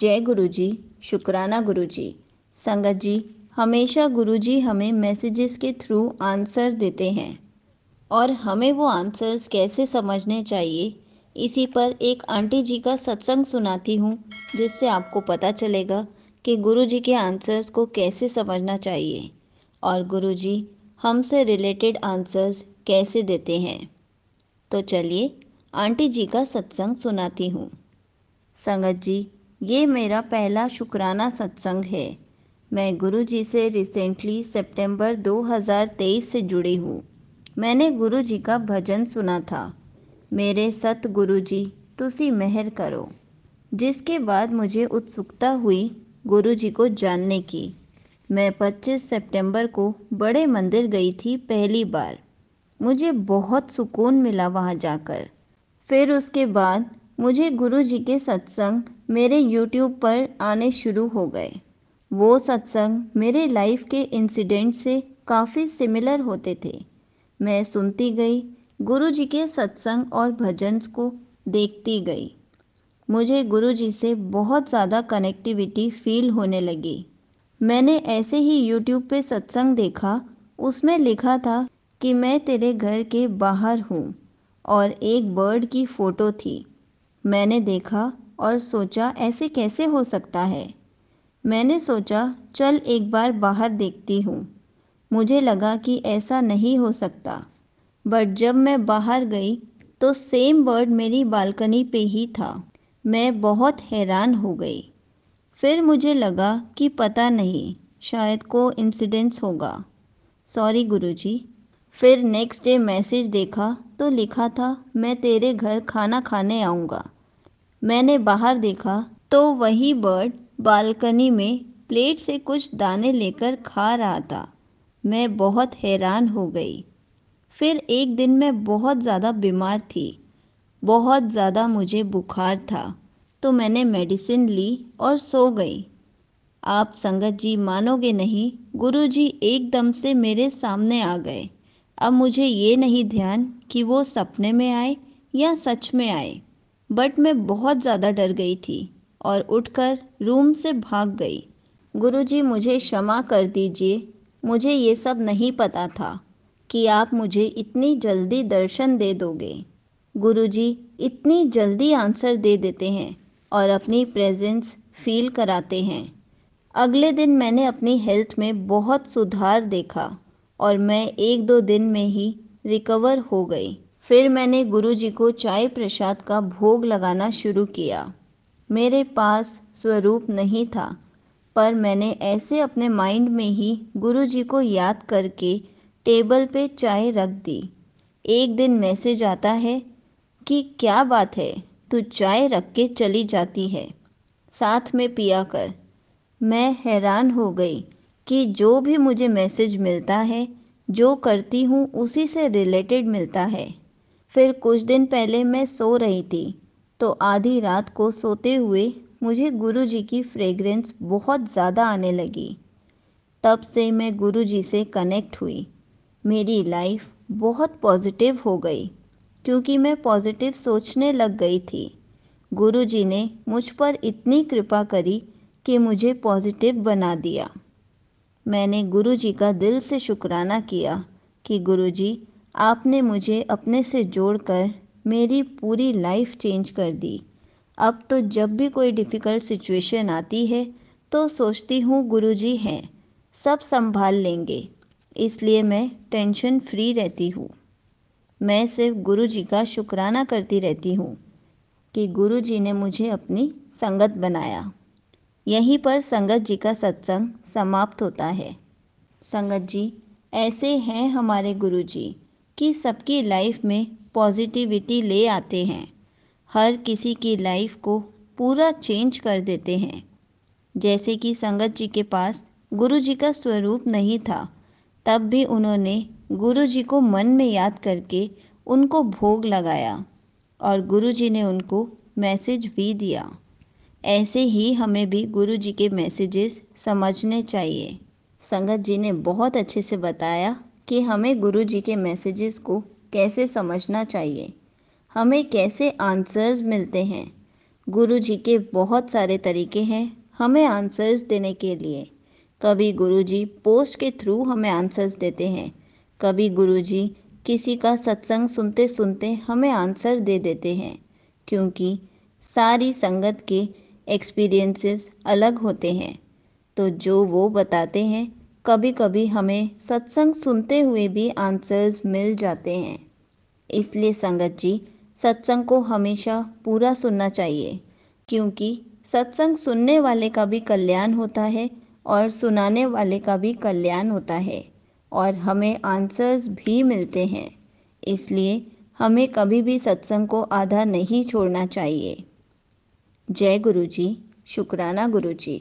जय गुरुजी शुक्राना गुरुजी संगत जी हमेशा गुरुजी हमें मैसेजेस के थ्रू आंसर देते हैं और हमें वो आंसर्स कैसे समझने चाहिए इसी पर एक आंटी जी का सत्संग सुनाती हूँ जिससे आपको पता चलेगा कि गुरु जी के आंसर्स को कैसे समझना चाहिए और गुरु जी हमसे रिलेटेड आंसर्स कैसे देते हैं तो चलिए आंटी जी का सत्संग सुनाती हूँ संगत जी ये मेरा पहला शुक्राना सत्संग है मैं गुरुजी से रिसेंटली सितंबर 2023 से जुड़ी हूँ मैंने गुरुजी का भजन सुना था मेरे सत गुरुजी तुसी मेहर करो जिसके बाद मुझे उत्सुकता हुई गुरुजी को जानने की मैं 25 सितंबर को बड़े मंदिर गई थी पहली बार मुझे बहुत सुकून मिला वहाँ जाकर फिर उसके बाद मुझे गुरुजी के सत्संग मेरे यूट्यूब पर आने शुरू हो गए वो सत्संग मेरे लाइफ के इंसिडेंट से काफ़ी सिमिलर होते थे मैं सुनती गई गुरु जी के सत्संग और भजन को देखती गई मुझे गुरु जी से बहुत ज़्यादा कनेक्टिविटी फील होने लगी मैंने ऐसे ही यूट्यूब पे सत्संग देखा उसमें लिखा था कि मैं तेरे घर के बाहर हूँ और एक बर्ड की फ़ोटो थी मैंने देखा और सोचा ऐसे कैसे हो सकता है मैंने सोचा चल एक बार बाहर देखती हूँ मुझे लगा कि ऐसा नहीं हो सकता बट जब मैं बाहर गई तो सेम बर्ड मेरी बालकनी पे ही था मैं बहुत हैरान हो गई फिर मुझे लगा कि पता नहीं शायद को इंसिडेंस होगा सॉरी गुरुजी फिर नेक्स्ट डे मैसेज देखा तो लिखा था मैं तेरे घर खाना खाने आऊँगा मैंने बाहर देखा तो वही बर्ड बालकनी में प्लेट से कुछ दाने लेकर खा रहा था मैं बहुत हैरान हो गई फिर एक दिन मैं बहुत ज़्यादा बीमार थी बहुत ज़्यादा मुझे बुखार था तो मैंने मेडिसिन ली और सो गई आप संगत जी मानोगे नहीं गुरु जी एकदम से मेरे सामने आ गए अब मुझे ये नहीं ध्यान कि वो सपने में आए या सच में आए बट मैं बहुत ज़्यादा डर गई थी और उठकर रूम से भाग गई गुरुजी मुझे क्षमा कर दीजिए मुझे ये सब नहीं पता था कि आप मुझे इतनी जल्दी दर्शन दे दोगे गुरुजी इतनी जल्दी आंसर दे देते हैं और अपनी प्रेजेंस फील कराते हैं अगले दिन मैंने अपनी हेल्थ में बहुत सुधार देखा और मैं एक दो दिन में ही रिकवर हो गई फिर मैंने गुरु जी को चाय प्रसाद का भोग लगाना शुरू किया मेरे पास स्वरूप नहीं था पर मैंने ऐसे अपने माइंड में ही गुरु जी को याद करके टेबल पे चाय रख दी एक दिन मैसेज आता है कि क्या बात है तू चाय रख के चली जाती है साथ में पिया कर मैं हैरान हो गई कि जो भी मुझे मैसेज मिलता है जो करती हूँ उसी से रिलेटेड मिलता है फिर कुछ दिन पहले मैं सो रही थी तो आधी रात को सोते हुए मुझे गुरु जी की फ्रेगरेंस बहुत ज़्यादा आने लगी तब से मैं गुरु जी से कनेक्ट हुई मेरी लाइफ बहुत पॉजिटिव हो गई क्योंकि मैं पॉजिटिव सोचने लग गई थी गुरु जी ने मुझ पर इतनी कृपा करी कि मुझे पॉजिटिव बना दिया मैंने गुरु जी का दिल से शुक्राना किया कि गुरु जी आपने मुझे अपने से जोड़कर मेरी पूरी लाइफ चेंज कर दी अब तो जब भी कोई डिफ़िकल्ट सिचुएशन आती है तो सोचती हूँ गुरुजी हैं सब संभाल लेंगे इसलिए मैं टेंशन फ्री रहती हूँ मैं सिर्फ गुरु जी का शुक्राना करती रहती हूँ कि गुरु जी ने मुझे अपनी संगत बनाया यहीं पर संगत जी का सत्संग समाप्त होता है संगत जी ऐसे हैं हमारे गुरु जी कि सबकी लाइफ में पॉजिटिविटी ले आते हैं हर किसी की लाइफ को पूरा चेंज कर देते हैं जैसे कि संगत जी के पास गुरु जी का स्वरूप नहीं था तब भी उन्होंने गुरु जी को मन में याद करके उनको भोग लगाया और गुरु जी ने उनको मैसेज भी दिया ऐसे ही हमें भी गुरु जी के मैसेजेस समझने चाहिए संगत जी ने बहुत अच्छे से बताया कि हमें गुरु जी के मैसेजेस को कैसे समझना चाहिए हमें कैसे आंसर्स मिलते हैं गुरु जी के बहुत सारे तरीके हैं हमें आंसर्स देने के लिए कभी गुरु जी पोस्ट के थ्रू हमें आंसर्स देते हैं कभी गुरु जी किसी का सत्संग सुनते सुनते हमें आंसर दे देते हैं क्योंकि सारी संगत के एक्सपीरियंसेस अलग होते हैं तो जो वो बताते हैं कभी कभी हमें सत्संग सुनते हुए भी आंसर्स मिल जाते हैं इसलिए संगत जी सत्संग को हमेशा पूरा सुनना चाहिए क्योंकि सत्संग सुनने वाले का भी कल्याण होता है और सुनाने वाले का भी कल्याण होता है और हमें आंसर्स भी मिलते हैं इसलिए हमें कभी भी सत्संग को आधा नहीं छोड़ना चाहिए जय गुरु जी शुक्राना गुरु जी